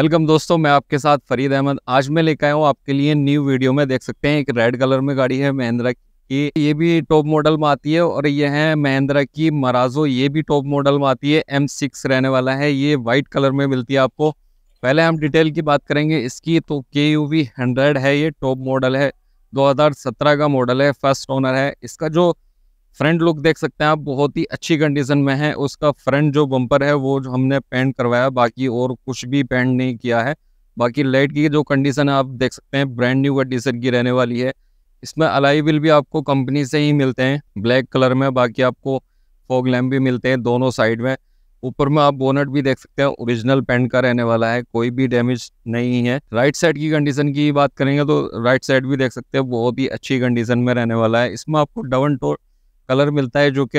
welcome दोस्तों मैं आपके साथ फरीद अहमद आज मैं लेकर आया हूँ आपके लिए न्यू वीडियो में देख सकते हैं एक रेड कलर में गाड़ी है महिंद्रा की ये भी टॉप मॉडल में आती है और ये है महिंद्रा की मराजो ये भी टॉप मॉडल में आती है एम सिक्स रहने वाला है ये वाइट कलर में मिलती है आपको पहले हम डिटेल की बात करेंगे इसकी तो के यू वी हंड्रेड है ये टॉप मॉडल है दो का मॉडल है फर्स्ट ओनर है इसका जो फ्रंट लुक देख सकते हैं आप बहुत ही अच्छी कंडीशन में है उसका फ्रंट जो बम्पर है वो जो हमने पेंट करवाया बाकी और कुछ भी पेंट नहीं किया है बाकी लाइट की जो कंडीशन है आप देख सकते हैं ब्रांड न्यू कंडीशन की रहने वाली है इसमें अलाई व्हील भी आपको कंपनी से ही मिलते हैं ब्लैक कलर में बाकी आपको फॉग लैम्प भी मिलते हैं दोनों साइड में ऊपर में आप बोनट भी देख सकते हैं ओरिजिनल पेंट का रहने वाला है कोई भी डैमेज नहीं है राइट साइड की कंडीशन की बात करेंगे तो राइट साइड भी देख सकते हैं बहुत ही अच्छी कंडीशन में रहने वाला है इसमें आपको डबल टोर कलर मिलता है जो कि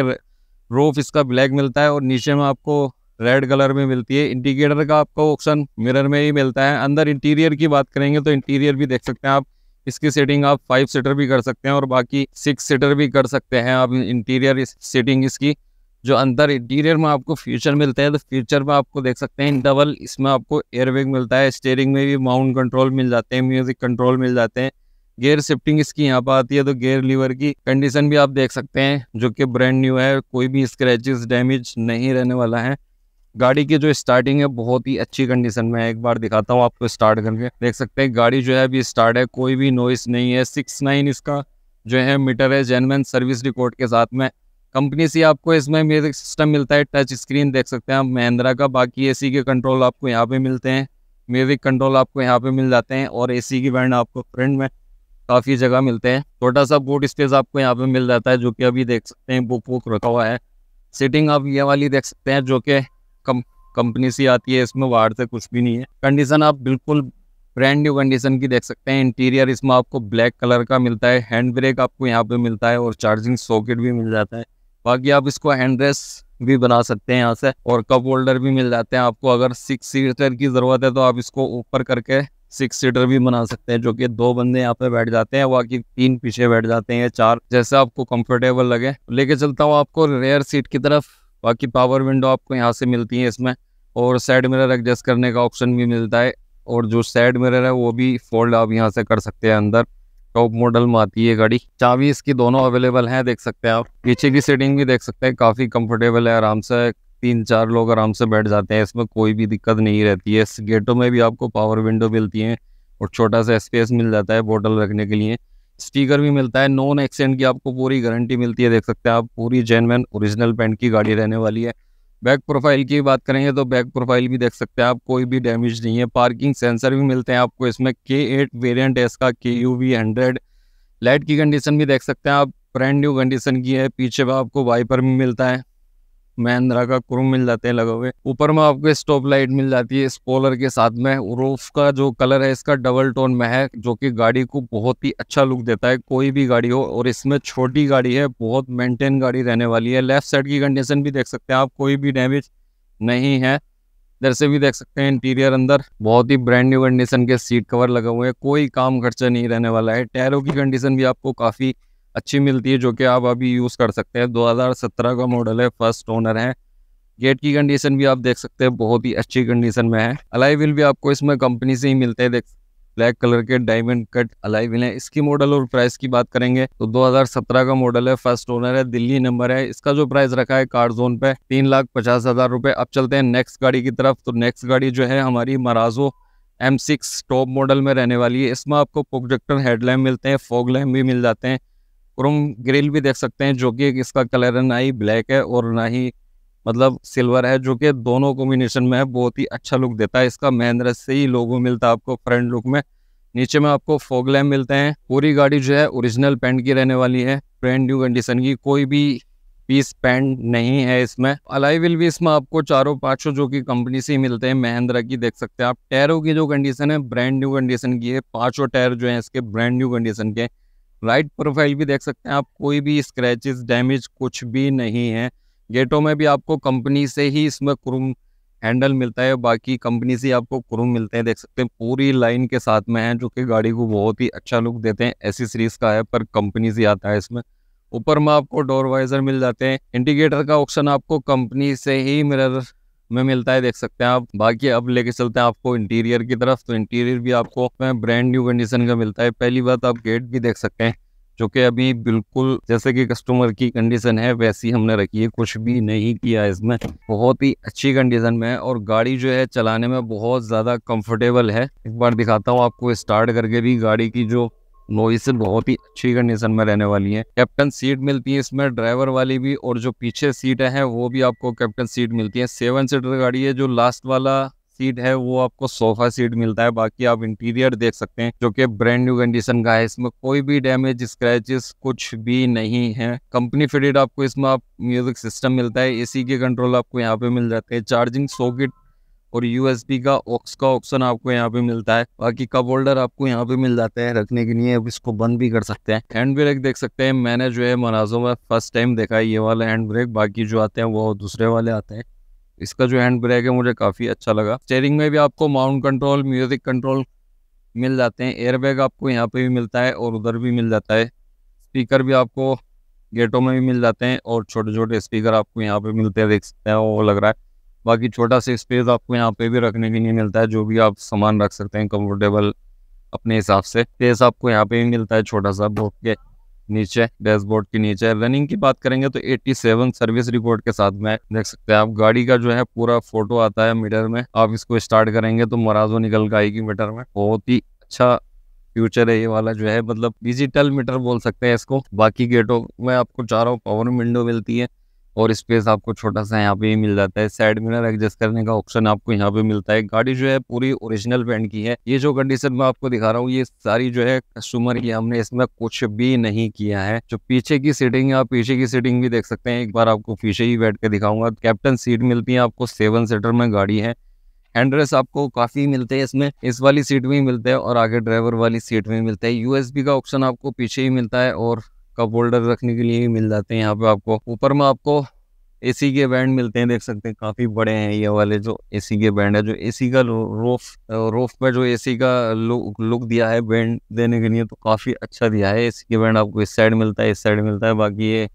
रोफ इसका ब्लैक मिलता है और नीचे में आपको रेड कलर में मिलती है इंडिकेटर का आपको ऑप्शन मिरर में ही मिलता है अंदर इंटीरियर की बात करेंगे तो इंटीरियर भी देख सकते हैं आप इसकी सेटिंग आप फाइव सीटर भी कर सकते हैं और बाकी सिक्स सीटर भी कर सकते हैं आप इंटीरियर सेटिंग इसकी जो अंदर इंटीरियर में आपको फ्यूचर मिलते हैं तो फ्यूचर में आपको देख सकते हैं डबल इसमें आपको एयरबैग मिलता है स्टेयरिंग में भी माउंट कंट्रोल मिल जाते हैं म्यूजिक कंट्रोल मिल जाते हैं गेयर शिफ्टिंग इसकी यहाँ पर आती है तो गेयर लीवर की कंडीशन भी आप देख सकते हैं जो कि ब्रांड न्यू है कोई भी स्क्रैचेस डैमेज नहीं रहने वाला है गाड़ी की जो स्टार्टिंग है बहुत ही अच्छी कंडीशन में है एक बार दिखाता हूँ आपको स्टार्ट करके देख सकते हैं गाड़ी जो है अभी स्टार्ट है कोई भी नॉइस नहीं है सिक्स नाइन इसका जो है मीटर है जेनवन सर्विस रिकॉर्ड के साथ में कंपनी से आपको इसमें म्यूजिक सिस्टम मिलता है टच स्क्रीन देख सकते हैं आप महिंद्रा का बाकी ए के कंट्रोल आपको यहाँ पे मिलते हैं म्यूजिक कंट्रोल आपको यहाँ पे मिल जाते हैं और ए की बैंड आपको फ्रंट में काफ़ी जगह मिलते हैं छोटा सा बोट स्टेज आपको यहाँ पे मिल जाता है जो कि अभी देख सकते हैं बुक वुक रखा हुआ है सीटिंग आप ये वाली देख सकते हैं जो कि कम कंपनी सी आती है इसमें बाहर से कुछ भी नहीं है कंडीशन आप बिल्कुल ब्रांड न्यू कंडीशन की देख सकते हैं इंटीरियर इसमें आपको ब्लैक कलर का मिलता है हैंड ब्रेक आपको यहाँ पे मिलता है और चार्जिंग सॉकेट भी मिल जाता है बाकी आप इसको हैंड भी बना सकते हैं यहाँ से और कप होल्डर भी मिल जाते हैं आपको अगर सिक्स सीटर की ज़रूरत है तो आप इसको ऊपर करके सिक्स सीटर भी बना सकते हैं जो कि दो बंदे यहाँ पे बैठ जाते हैं बाकी तीन पीछे बैठ जाते हैं चार जैसे आपको कंफर्टेबल लगे लेके चलता हूँ आपको रेयर सीट की तरफ बाकी पावर विंडो आपको यहाँ से मिलती है इसमें और साइड मिरर एडजस्ट करने का ऑप्शन भी मिलता है और जो साइड मिरर है वो भी फोल्ड आप यहाँ से कर सकते हैं अंदर टॉप मॉडल में आती है गाड़ी चाबी इसकी दोनों अवेलेबल है देख सकते हैं आप पीछे की सीटिंग भी देख सकते हैं काफ़ी कम्फर्टेबल है आराम से तीन चार लोग आराम से बैठ जाते हैं इसमें कोई भी दिक्कत नहीं रहती है इस गेटों में भी आपको पावर विंडो मिलती है और छोटा सा स्पेस मिल जाता है बोटल रखने के लिए स्टीकर भी मिलता है नॉन एक्सीडेंट की आपको पूरी गारंटी मिलती है देख सकते हैं आप पूरी जेनवन ओरिजिनल पेंट की गाड़ी रहने वाली है बैक प्रोफाइल की बात करेंगे तो बैक प्रोफाइल भी देख सकते हैं आप कोई भी डैमेज नहीं है पार्किंग सेंसर भी मिलते हैं आपको इसमें के एट वेरियंट है इसका K U V hundred light की कंडीशन भी देख सकते हैं आप ब्रांड न्यू कंडीशन की है पीछे आपको वाइपर भी मिलता है महिंद्रा का क्रूम मिल जाते हैं लगे हुए ऊपर में आपको स्टॉप लाइट मिल जाती है स्पोलर के साथ में रूफ का जो कलर है इसका डबल टोन में है जो कि गाड़ी को बहुत ही अच्छा लुक देता है कोई भी गाड़ी हो और इसमें छोटी गाड़ी है बहुत मेंटेन गाड़ी रहने वाली है लेफ्ट साइड की कंडीशन भी देख सकते हैं आप कोई भी डैमेज नहीं है इधर से भी देख सकते हैं इंटीरियर अंदर बहुत ही ब्रांड न्यू कंडीशन के सीट कवर लगे हुए हैं कोई काम खर्चा नहीं रहने वाला है टायरों की कंडीशन भी आपको काफ़ी अच्छी मिलती है जो कि आप अभी यूज़ कर सकते हैं 2017 का मॉडल है फर्स्ट ओनर है गेट की कंडीशन भी आप देख सकते हैं बहुत ही अच्छी कंडीशन में है अलाई व्हील भी आपको इसमें कंपनी से ही मिलते हैं देख ब्लैक कलर के डायमंड कट अलाई व्हील है इसकी मॉडल और प्राइस की बात करेंगे तो 2017 का मॉडल है फर्स्ट ओनर है दिल्ली नंबर है इसका जो प्राइस रखा है कार जोन पे तीन लाख पचास हजार रुपए अब चलते हैं नेक्स्ट गाड़ी की तरफ तो नेक्स्ट गाड़ी जो है हमारी Marazzo M six top model में रहने वाली है इसमें आपको प्रोजेक्टर हेडलैम्प मिलते हैं फोग लैम्प भी मिल जाते हैं क्रोम ग्रिल भी देख सकते हैं जो कि इसका कलर है ना ही ब्लैक है और ना ही मतलब सिल्वर है जो कि दोनों कॉम्बिनेशन में है बहुत ही अच्छा लुक देता है इसका महेंद्र से ही लोगो मिलता है आपको फ्रंट लुक में नीचे में आपको फोग लैम मिलते हैं पूरी गाड़ी जो है ओरिजिनल पेंट की रहने वाली है ब्रांड न्यू कंडीशन की कोई भी पीस पेंट नहीं है इसमें अलाई भी इसमें आपको चारों पांचों जो कि कंपनी से ही मिलते हैं महेंद्रा की देख सकते हैं आप टायरों की जो कंडीशन है ब्रांड न्यू कंडीशन की है पाँचों टायर जो है इसके ब्रांड न्यू कंडीशन के राइट प्रोफाइल भी देख सकते हैं आप कोई भी स्क्रैचेस डैमेज कुछ भी नहीं है गेटों में भी आपको कंपनी से ही इसमें क्रूम हैंडल मिलता है बाकी कंपनी से आपको क्रूम मिलते हैं देख सकते हैं पूरी लाइन के साथ में है जो कि गाड़ी को बहुत ही अच्छा लुक देते हैं ऐसी सीरीज का है पर कंपनी से आता है इसमें ऊपर में आपको डोर वाइजर मिल जाते हैं इंडिकेटर का ऑप्शन आपको कंपनी से ही मिरर में मिलता है देख सकते हैं आप बाकी अब लेके चलते हैं आपको इंटीरियर की तरफ तो इंटीरियर भी आपको ब्रांड न्यू कंडीशन का मिलता है पहली बात आप गेट भी देख सकते हैं जो कि अभी बिल्कुल जैसे कि कस्टमर की कंडीशन है वैसी हमने रखी है कुछ भी नहीं किया इसमें बहुत ही अच्छी कंडीशन में है और गाड़ी जो है चलाने में बहुत ज़्यादा कंफर्टेबल है एक बार दिखाता हूँ आपको स्टार्ट करके भी गाड़ी की जो नोइसन बहुत ही अच्छी कंडीशन में रहने वाली है कैप्टन सीट मिलती है इसमें ड्राइवर वाली भी और जो पीछे सीट है वो भी आपको कैप्टन सीट मिलती है सेवन सीटर गाड़ी है जो लास्ट वाला सीट है वो आपको सोफा सीट मिलता है बाकी आप इंटीरियर देख सकते हैं जो कि ब्रांड न्यू कंडीशन का है इसमें कोई भी डैमेज स्क्रैचेस कुछ भी नहीं है कंपनी फिटेड आपको इसमें आप म्यूजिक सिस्टम मिलता है एसी के कंट्रोल आपको यहाँ पे मिल जाते हैं चार्जिंग सॉकेट और यूएसबी का ऑक्स का ऑप्शन आपको यहाँ पे मिलता है बाकी कप होल्डर आपको यहाँ पे मिल जाते हैं रखने के लिए अब इसको बंद भी कर सकते हैं हैंड ब्रेक देख सकते हैं मैंने जो है मनाजो में फर्स्ट टाइम देखा है ये वाला हैंड ब्रेक बाकी जो आते हैं वो दूसरे वाले आते हैं इसका जो हैंड ब्रेक है मुझे काफ़ी अच्छा लगा स्टेयरिंग में भी आपको माउंट कंट्रोल म्यूजिक कंट्रोल मिल जाते हैं एयरबैग आपको यहाँ पे भी मिलता है और उधर भी मिल जाता है स्पीकर भी आपको गेटों में भी मिल जाते हैं और छोटे छोटे स्पीकर आपको यहाँ पे मिलते हैं देख सकते हैं वो लग रहा है बाकी छोटा सा स्पेस आपको यहाँ पे भी रखने के लिए मिलता है जो भी आप सामान रख सकते हैं कंफर्टेबल अपने हिसाब से स्पेस आपको यहाँ पे भी मिलता है छोटा सा बोर्ड के नीचे डैशबोर्ड के नीचे रनिंग की बात करेंगे तो 87 सर्विस रिपोर्ट के साथ में देख सकते हैं आप गाड़ी का जो है पूरा फोटो आता है मीटर में आप इसको स्टार्ट करेंगे तो मराजो निकल का आएगी मीटर में बहुत ही अच्छा फ्यूचर है ये वाला जो है मतलब डिजिटल मीटर बोल सकते हैं इसको बाकी गेटों में आपको चारों पावर विंडो मिलती है और स्पेस आपको छोटा सा यहाँ पे ही मिल जाता है साइड मिरर एडजस्ट करने का ऑप्शन आपको यहाँ पे मिलता है गाड़ी जो है पूरी ओरिजिनल पेंट की है ये जो कंडीशन मैं आपको दिखा रहा हूँ ये सारी जो है कस्टमर की हमने इसमें कुछ भी नहीं किया है जो पीछे की सीटिंग है आप पीछे की सीटिंग भी देख सकते हैं एक बार आपको पीछे ही बैठ के दिखाऊंगा कैप्टन सीट मिलती है आपको सेवन सीटर में गाड़ी है एंड्रेस आपको काफ़ी मिलते हैं इसमें इस वाली सीट में ही मिलते हैं और आगे ड्राइवर वाली सीट में मिलते हैं यूएसबी का ऑप्शन आपको पीछे ही मिलता है और कप होल्डर रखने के लिए भी मिल जाते हैं यहाँ पे आपको ऊपर में आपको एसी के बैंड मिलते हैं देख सकते हैं काफ़ी बड़े हैं ये वाले जो एसी के बैंड है जो एसी का रोफ रोफ पर जो एसी का लुक लुक दिया है बैंड देने के लिए तो काफ़ी अच्छा दिया है एसी के बैंड आपको इस साइड मिलता है इस साइड मिलता है बाकी ये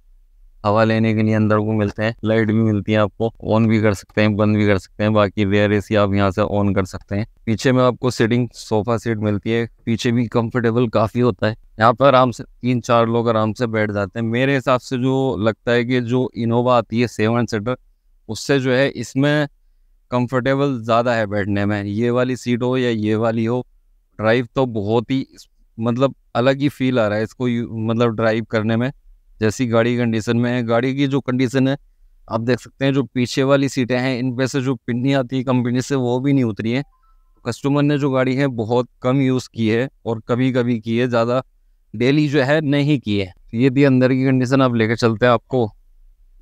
हवा लेने के लिए अंदर को मिलते हैं लाइट भी मिलती है आपको ऑन भी कर सकते हैं बंद भी कर सकते हैं बाकी रेयर ए आप यहाँ से ऑन कर सकते हैं पीछे में आपको सीटिंग सोफा सीट मिलती है पीछे भी कंफर्टेबल काफी होता है यहाँ पर आराम से तीन चार लोग आराम से बैठ जाते हैं मेरे हिसाब से जो लगता है कि जो इनोवा आती है सेवन सीटर उससे जो है इसमें कंफर्टेबल ज़्यादा है बैठने में ये वाली सीट हो या ये वाली हो ड्राइव तो बहुत ही मतलब अलग ही फील आ रहा है इसको मतलब ड्राइव करने में जैसी गाड़ी कंडीशन में है गाड़ी की जो कंडीशन है आप देख सकते हैं जो पीछे वाली सीटें हैं इन पे से जो पिन्नी आती है कंपनी से वो भी नहीं उतरी है कस्टमर ने जो गाड़ी है बहुत कम यूज़ की है और कभी कभी की है ज़्यादा डेली जो है नहीं की है ये भी अंदर की कंडीशन आप लेकर चलते हैं आपको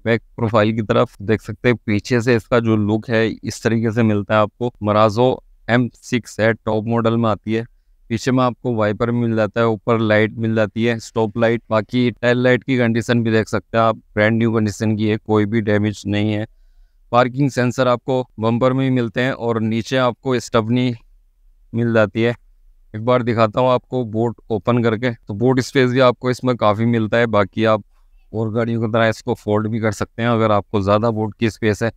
बैक प्रोफाइल की तरफ देख सकते हैं पीछे से इसका जो लुक है इस तरीके से मिलता है आपको मराजो एम सिक्स है टॉप मॉडल में आती है पीछे में आपको वाइपर मिल जाता है ऊपर लाइट मिल जाती है स्टॉप लाइट बाकी टेल लाइट की कंडीशन भी देख सकते हैं आप ब्रांड न्यू कंडीशन की है कोई भी डैमेज नहीं है पार्किंग सेंसर आपको बम्पर में ही मिलते हैं और नीचे आपको स्टबनी मिल जाती है एक बार दिखाता हूँ आपको बोट ओपन करके तो बोट स्पेस भी आपको इसमें काफ़ी मिलता है बाकी आप और गाड़ियों की तरह इसको फोल्ड भी कर सकते हैं अगर आपको ज़्यादा बोट की स्पेस है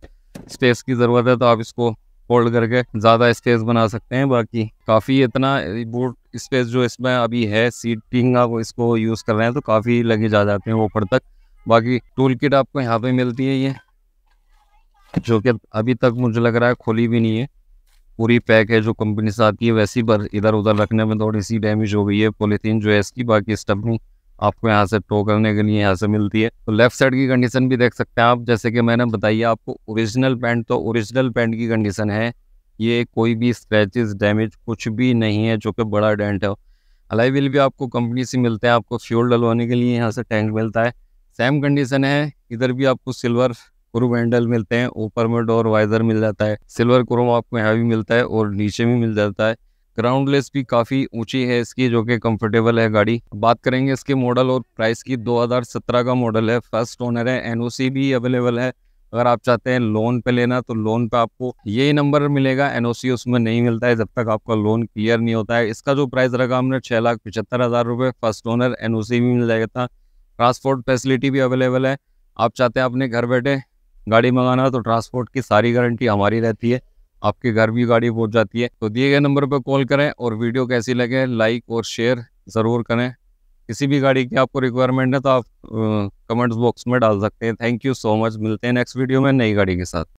स्पेस की ज़रूरत है तो आप इसको फोल्ड करके ज़्यादा स्पेस बना सकते हैं बाकी काफ़ी इतना बूट स्पेस जो इसमें अभी है सीटिंग आप इसको यूज़ कर रहे हैं तो काफ़ी लगे जा जाते हैं ऊपर तक बाकी टूल किट आपको यहाँ पे मिलती है ये जो कि अभी तक मुझे लग रहा है खोली भी नहीं है पूरी पैक है जो कंपनी से आती है वैसी पर इधर उधर रखने में थोड़ी सी डैमेज हो गई है पोलीथीन जो है इसकी बाकी स्टफिंग आपको यहाँ से टो करने के लिए यहाँ से मिलती है तो लेफ्ट साइड की कंडीशन भी देख सकते हैं आप जैसे कि मैंने बताई आपको ओरिजिनल पैंट तो ओरिजिनल पैंट की कंडीशन है ये कोई भी स्क्रैचेस डैमेज कुछ भी नहीं है जो कि बड़ा डेंट है अलाई व्हील भी आपको कंपनी से मिलते हैं आपको फ्यूल डलवाने के लिए यहाँ से टैंक मिलता है सेम कंडीशन है इधर भी आपको सिल्वर क्रूम हैंडल मिलते हैं ऊपर में डोर वाइजर मिल जाता है सिल्वर क्रूम आपको यहाँ भी मिलता है और नीचे भी मिल जाता है ग्राउंड लेस भी काफ़ी ऊंची है इसकी जो कि कंफर्टेबल है गाड़ी बात करेंगे इसके मॉडल और प्राइस की 2017 का मॉडल है फर्स्ट ओनर है एनओसी भी अवेलेबल है अगर आप चाहते हैं लोन पे लेना तो लोन पे आपको यही नंबर मिलेगा एनओसी उसमें नहीं मिलता है जब तक आपका लोन क्लियर नहीं होता है इसका जो प्राइस रखा हमने छः लाख पिछहत्तर हज़ार रुपये फर्स्ट ओनर एनओसी भी मिल जाएगा ट्रांसपोर्ट फैसिलिटी भी अवेलेबल है आप चाहते हैं अपने घर बैठे गाड़ी मंगाना तो ट्रांसपोर्ट की सारी गारंटी हमारी रहती है आपके घर भी गाड़ी पहुंच जाती है तो दिए गए नंबर पर कॉल करें और वीडियो कैसी लगे लाइक और शेयर ज़रूर करें किसी भी गाड़ी की आपको रिक्वायरमेंट है तो आप कमेंट्स बॉक्स में डाल सकते हैं थैंक यू सो मच मिलते हैं नेक्स्ट वीडियो में नई गाड़ी के साथ